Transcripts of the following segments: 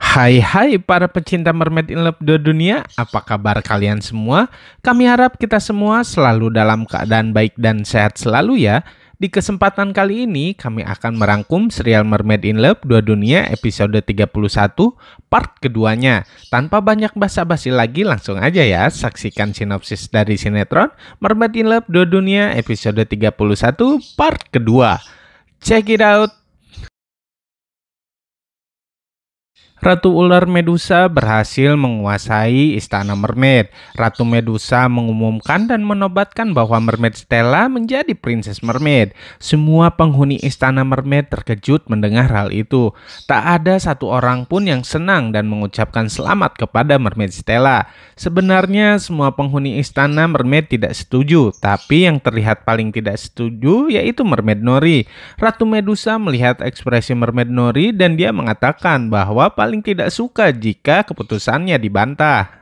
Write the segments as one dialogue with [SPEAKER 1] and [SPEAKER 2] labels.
[SPEAKER 1] Hai hai para pecinta Mermaid in Love the dunia, apa kabar kalian semua? Kami harap kita semua selalu dalam keadaan baik dan sehat selalu ya. Di kesempatan kali ini kami akan merangkum serial Mermaid in Love Dua Dunia episode 31 part keduanya. Tanpa banyak basa-basi lagi langsung aja ya saksikan sinopsis dari sinetron Mermaid in Love Dua Dunia episode 31 part kedua. Check it out! Ratu Ular Medusa berhasil menguasai Istana Mermaid. Ratu Medusa mengumumkan dan menobatkan bahwa Mermaid Stella menjadi Princess Mermaid. Semua penghuni Istana Mermaid terkejut mendengar hal itu. Tak ada satu orang pun yang senang dan mengucapkan selamat kepada Mermaid Stella. Sebenarnya semua penghuni Istana Mermaid tidak setuju, tapi yang terlihat paling tidak setuju yaitu Mermaid Nori. Ratu Medusa melihat ekspresi Mermaid Nori dan dia mengatakan bahwa paling paling tidak suka jika keputusannya dibantah.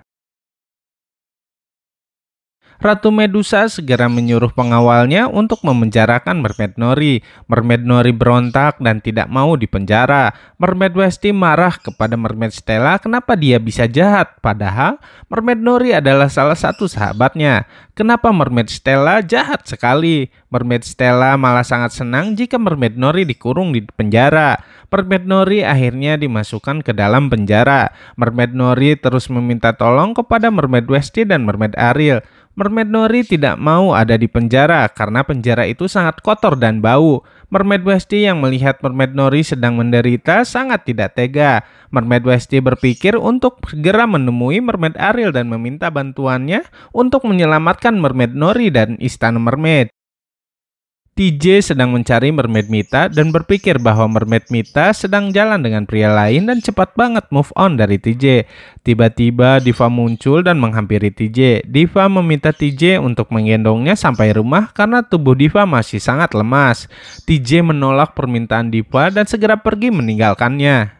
[SPEAKER 1] Ratu Medusa segera menyuruh pengawalnya untuk memenjarakan Mermaid Nori. Mermaid Nori berontak dan tidak mau dipenjara. Mermaid Westi marah kepada Mermaid Stella kenapa dia bisa jahat, padahal Mermaid Nori adalah salah satu sahabatnya. Kenapa Mermaid Stella jahat sekali? Mermaid Stella malah sangat senang jika Mermaid Nori dikurung di penjara. Mermaid Nori akhirnya dimasukkan ke dalam penjara. Mermaid Nori terus meminta tolong kepada Mermaid Westi dan Mermaid Ariel. Mermaid Nori tidak mau ada di penjara karena penjara itu sangat kotor dan bau. Mermaid Westy yang melihat Mermaid Nori sedang menderita sangat tidak tega. Mermaid Westy berpikir untuk segera menemui Mermaid Ariel dan meminta bantuannya untuk menyelamatkan Mermaid Nori dan istana Mermaid. TJ sedang mencari mermaid Mita dan berpikir bahwa mermaid Mita sedang jalan dengan pria lain dan cepat banget move on dari TJ. Tiba-tiba Diva muncul dan menghampiri TJ. Diva meminta TJ untuk menggendongnya sampai rumah karena tubuh Diva masih sangat lemas. TJ menolak permintaan Diva dan segera pergi meninggalkannya.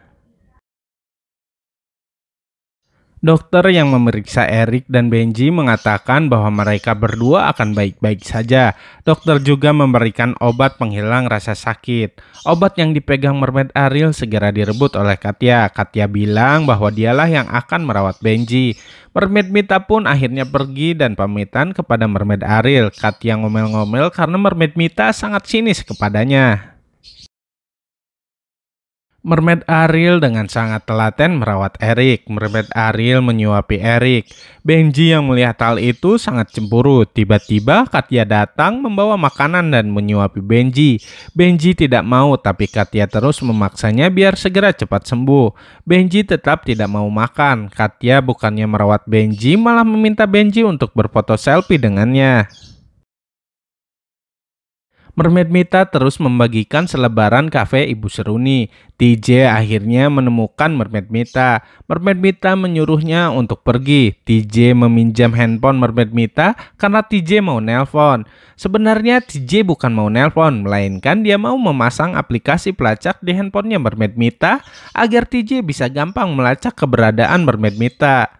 [SPEAKER 1] Dokter yang memeriksa Eric dan Benji mengatakan bahwa mereka berdua akan baik-baik saja. Dokter juga memberikan obat penghilang rasa sakit. Obat yang dipegang mermaid Ariel segera direbut oleh Katya. Katya bilang bahwa dialah yang akan merawat Benji. Mermaid Mita pun akhirnya pergi dan pamitan kepada Mermaid Ariel. Katya ngomel-ngomel karena Mermaid Mita sangat sinis kepadanya. Mermaid Ariel dengan sangat telaten merawat Eric. Mermaid Ariel menyuapi Eric. Benji yang melihat hal itu sangat cemburu. Tiba-tiba Katya datang membawa makanan dan menyuapi Benji. Benji tidak mau tapi Katya terus memaksanya biar segera cepat sembuh. Benji tetap tidak mau makan. Katya bukannya merawat Benji malah meminta Benji untuk berfoto selfie dengannya. Mermaid Mita terus membagikan selebaran kafe Ibu Seruni. TJ akhirnya menemukan Mermaid Mita. Mermaid Mita menyuruhnya untuk pergi. TJ meminjam handphone Mermaid Mita karena TJ mau nelpon. Sebenarnya TJ bukan mau nelpon, melainkan dia mau memasang aplikasi pelacak di handphonenya Mermaid Mita agar TJ bisa gampang melacak keberadaan Mermaid Mita.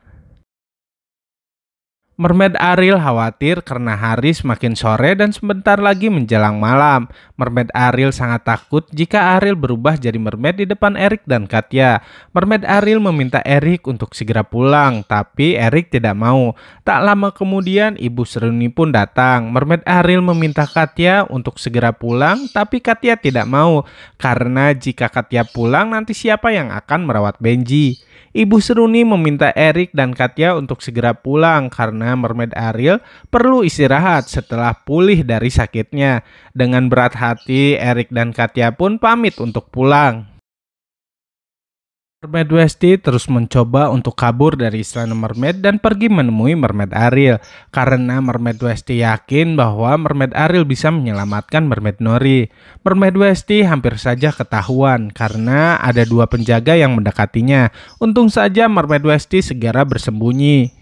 [SPEAKER 1] Mermaid Ariel khawatir karena hari semakin sore dan sebentar lagi menjelang malam. Mermaid Ariel sangat takut jika Ariel berubah jadi mermaid di depan Eric dan Katya. Mermaid Ariel meminta Eric untuk segera pulang, tapi Eric tidak mau. Tak lama kemudian, Ibu Seruni pun datang. Mermaid Ariel meminta Katya untuk segera pulang, tapi Katya tidak mau. Karena jika Katya pulang, nanti siapa yang akan merawat Benji? Ibu Seruni meminta Erik dan Katya untuk segera pulang karena Mermaid Ariel perlu istirahat setelah pulih dari sakitnya. Dengan berat hati, Erik dan Katya pun pamit untuk pulang. Mermaid Westy terus mencoba untuk kabur dari istana Mermaid dan pergi menemui Mermaid Ariel karena Mermaid Westy yakin bahwa Mermaid Ariel bisa menyelamatkan Mermaid Nori. Mermaid Westy hampir saja ketahuan karena ada dua penjaga yang mendekatinya. Untung saja Mermaid Westy segera bersembunyi.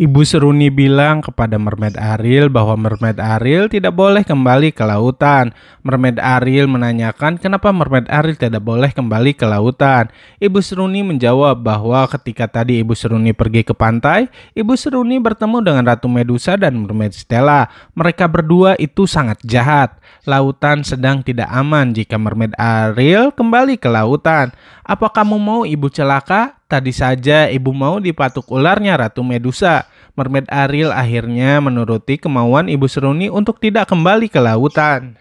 [SPEAKER 1] Ibu Seruni bilang kepada Mermaid Ariel bahwa Mermaid Ariel tidak boleh kembali ke lautan. Mermaid Ariel menanyakan kenapa Mermaid Ariel tidak boleh kembali ke lautan. Ibu Seruni menjawab bahwa ketika tadi Ibu Seruni pergi ke pantai, Ibu Seruni bertemu dengan Ratu Medusa dan Mermaid Stella. Mereka berdua itu sangat jahat. Lautan sedang tidak aman jika Mermaid Ariel kembali ke lautan. Apa kamu mau ibu celaka? Tadi saja ibu mau dipatuk ularnya Ratu Medusa. Mermaid Ariel akhirnya menuruti kemauan Ibu Seruni untuk tidak kembali ke lautan.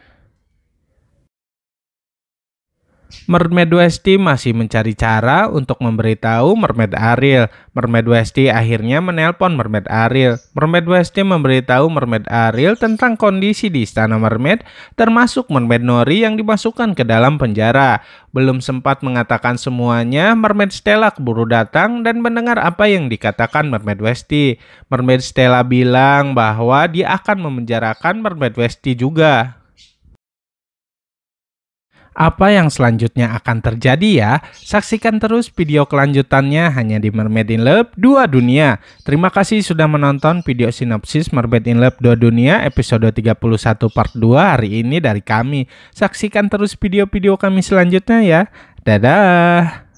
[SPEAKER 1] Mermaid Westy masih mencari cara untuk memberitahu Mermaid Ariel. Mermaid Westy akhirnya menelpon Mermaid Ariel. Mermaid Westy memberitahu Mermaid Ariel tentang kondisi di Istana Mermaid, termasuk Mermaid Nori yang dimasukkan ke dalam penjara. Belum sempat mengatakan semuanya, Mermaid Stella keburu datang dan mendengar apa yang dikatakan Mermaid Westy. Mermaid Stella bilang bahwa dia akan memenjarakan Mermaid Westy juga apa yang selanjutnya akan terjadi ya. Saksikan terus video kelanjutannya hanya di Mermaid in Love 2 Dunia. Terima kasih sudah menonton video sinopsis Mermaid in Love 2 Dunia episode 31 part 2 hari ini dari kami. Saksikan terus video-video kami selanjutnya ya. Dadah.